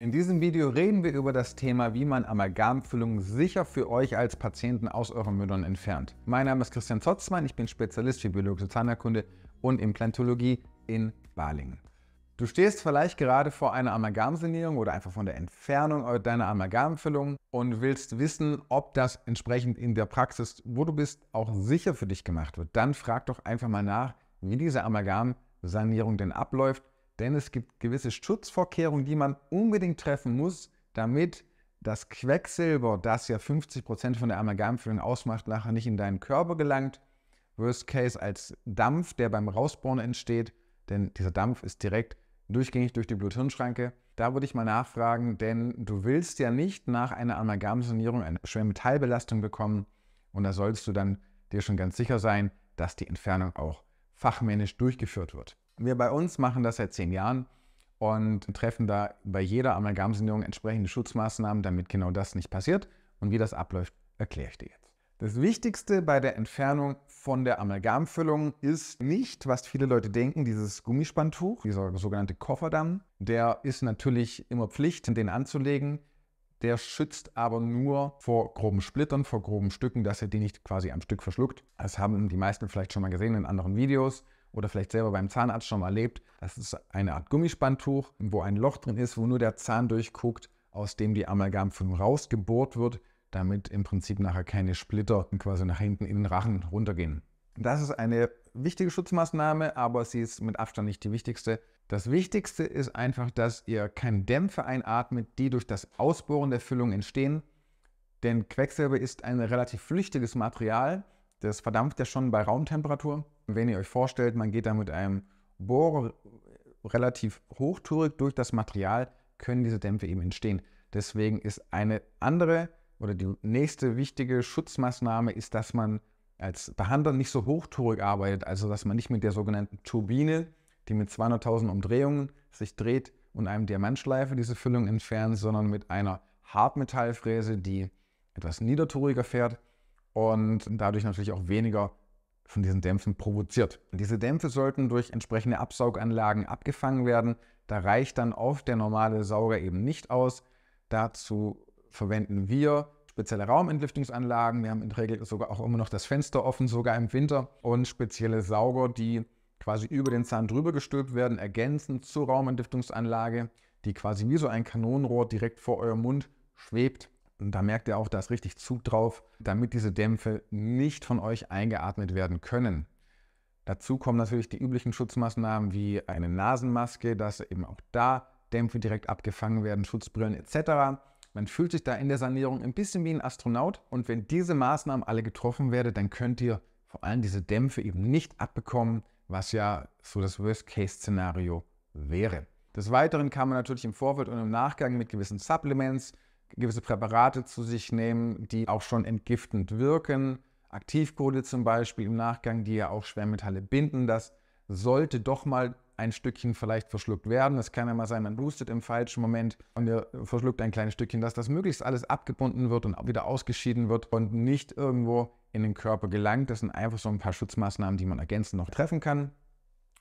In diesem Video reden wir über das Thema, wie man Amalgamfüllungen sicher für euch als Patienten aus euren Mündern entfernt. Mein Name ist Christian Zotzmann, ich bin Spezialist für biologische Zahnerkunde und Implantologie in Balingen. Du stehst vielleicht gerade vor einer Amalgamsanierung oder einfach von der Entfernung deiner Amalgamfüllung und willst wissen, ob das entsprechend in der Praxis, wo du bist, auch sicher für dich gemacht wird. Dann frag doch einfach mal nach, wie diese Amalgamsanierung denn abläuft denn es gibt gewisse Schutzvorkehrungen, die man unbedingt treffen muss, damit das Quecksilber, das ja 50% Prozent von der Amalgamfüllung ausmacht, nachher nicht in deinen Körper gelangt. Worst Case als Dampf, der beim Rausbohren entsteht, denn dieser Dampf ist direkt durchgängig durch die Bluthirnschranke. Da würde ich mal nachfragen, denn du willst ja nicht nach einer Amalgamsanierung eine schwere Metallbelastung bekommen und da sollst du dann dir schon ganz sicher sein, dass die Entfernung auch fachmännisch durchgeführt wird. Wir bei uns machen das seit zehn Jahren und treffen da bei jeder Amalgamsanierung entsprechende Schutzmaßnahmen, damit genau das nicht passiert. Und wie das abläuft, erkläre ich dir jetzt. Das Wichtigste bei der Entfernung von der Amalgamfüllung ist nicht, was viele Leute denken, dieses Gummispanntuch, dieser sogenannte Kofferdamm. Der ist natürlich immer Pflicht, den anzulegen. Der schützt aber nur vor groben Splittern, vor groben Stücken, dass er die nicht quasi am Stück verschluckt. Das haben die meisten vielleicht schon mal gesehen in anderen Videos oder vielleicht selber beim Zahnarzt schon mal erlebt. Das ist eine Art Gummispanntuch, wo ein Loch drin ist, wo nur der Zahn durchguckt, aus dem die Amalgamfüllung rausgebohrt wird, damit im Prinzip nachher keine Splitter quasi nach hinten in den Rachen runtergehen. Das ist eine wichtige Schutzmaßnahme, aber sie ist mit Abstand nicht die wichtigste. Das Wichtigste ist einfach, dass ihr keine Dämpfe einatmet, die durch das Ausbohren der Füllung entstehen. Denn Quecksilber ist ein relativ flüchtiges Material das verdampft ja schon bei Raumtemperatur. Wenn ihr euch vorstellt, man geht da mit einem Bohrer relativ hochtourig durch das Material, können diese Dämpfe eben entstehen. Deswegen ist eine andere oder die nächste wichtige Schutzmaßnahme ist, dass man als Behandler nicht so hochtourig arbeitet, also dass man nicht mit der sogenannten Turbine, die mit 200.000 Umdrehungen sich dreht und einem Diamantschleife diese Füllung entfernt, sondern mit einer Hartmetallfräse, die etwas niedertouriger fährt und dadurch natürlich auch weniger von diesen Dämpfen provoziert. diese Dämpfe sollten durch entsprechende Absauganlagen abgefangen werden. Da reicht dann oft der normale Sauger eben nicht aus. Dazu verwenden wir spezielle Raumentlüftungsanlagen. Wir haben in der Regel sogar auch immer noch das Fenster offen, sogar im Winter. Und spezielle Sauger, die quasi über den Zahn drüber gestülpt werden, ergänzend zur Raumentlüftungsanlage, die quasi wie so ein Kanonenrohr direkt vor eurem Mund schwebt da merkt ihr auch, da ist richtig Zug drauf, damit diese Dämpfe nicht von euch eingeatmet werden können. Dazu kommen natürlich die üblichen Schutzmaßnahmen wie eine Nasenmaske, dass eben auch da Dämpfe direkt abgefangen werden, Schutzbrillen etc. Man fühlt sich da in der Sanierung ein bisschen wie ein Astronaut und wenn diese Maßnahmen alle getroffen werden, dann könnt ihr vor allem diese Dämpfe eben nicht abbekommen, was ja so das Worst-Case-Szenario wäre. Des Weiteren kann man natürlich im Vorfeld und im Nachgang mit gewissen Supplements gewisse Präparate zu sich nehmen, die auch schon entgiftend wirken. Aktivkohle zum Beispiel im Nachgang, die ja auch Schwermetalle binden. Das sollte doch mal ein Stückchen vielleicht verschluckt werden. Es kann ja mal sein, man boostet im falschen Moment und ihr verschluckt ein kleines Stückchen, dass das möglichst alles abgebunden wird und wieder ausgeschieden wird und nicht irgendwo in den Körper gelangt. Das sind einfach so ein paar Schutzmaßnahmen, die man ergänzend noch treffen kann.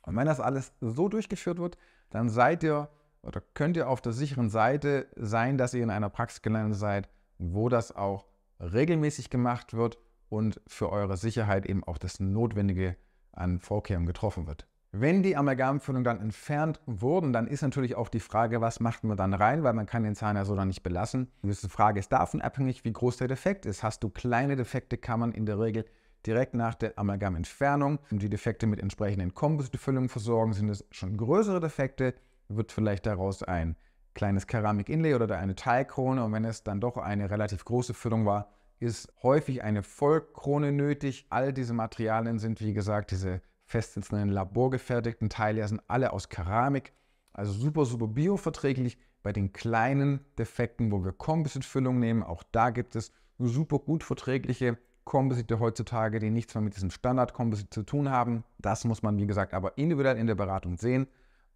Und wenn das alles so durchgeführt wird, dann seid ihr oder könnt ihr auf der sicheren Seite sein, dass ihr in einer Praxis gelandet seid, wo das auch regelmäßig gemacht wird und für eure Sicherheit eben auch das Notwendige an Vorkehrungen getroffen wird. Wenn die Amalgamfüllung dann entfernt wurden, dann ist natürlich auch die Frage, was macht man dann rein, weil man kann den Zahn ja so dann nicht belassen. Die Frage ist davon abhängig, wie groß der Defekt ist. Hast du kleine Defekte, kann man in der Regel direkt nach der Amalgamentfernung die Defekte mit entsprechenden Kompositfüllungen versorgen. Sind es schon größere Defekte, wird vielleicht daraus ein kleines Keramik-Inlay oder eine Teilkrone. Und wenn es dann doch eine relativ große Füllung war, ist häufig eine Vollkrone nötig. All diese Materialien sind, wie gesagt, diese festsitzenden, laborgefertigten Teile sind alle aus Keramik. Also super, super bioverträglich. Bei den kleinen Defekten, wo wir Composite-Füllung nehmen, auch da gibt es super gut verträgliche Composite heutzutage, die nichts mehr mit diesem Standard-Composite zu tun haben. Das muss man, wie gesagt, aber individuell in der Beratung sehen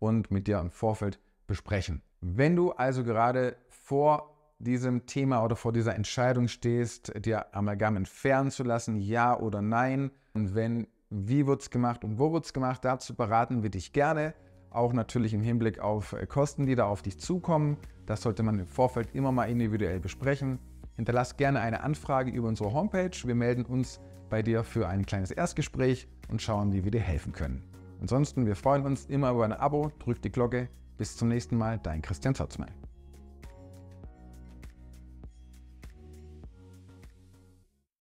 und mit dir im Vorfeld besprechen. Wenn du also gerade vor diesem Thema oder vor dieser Entscheidung stehst, dir Amalgam entfernen zu lassen, ja oder nein, und wenn, wie wird es gemacht und wo wird es gemacht, dazu beraten wir dich gerne. Auch natürlich im Hinblick auf äh, Kosten, die da auf dich zukommen. Das sollte man im Vorfeld immer mal individuell besprechen. Hinterlass gerne eine Anfrage über unsere Homepage. Wir melden uns bei dir für ein kleines Erstgespräch und schauen, wie wir dir helfen können. Ansonsten, wir freuen uns immer über ein Abo, drückt die Glocke. Bis zum nächsten Mal, dein Christian Zatzmann.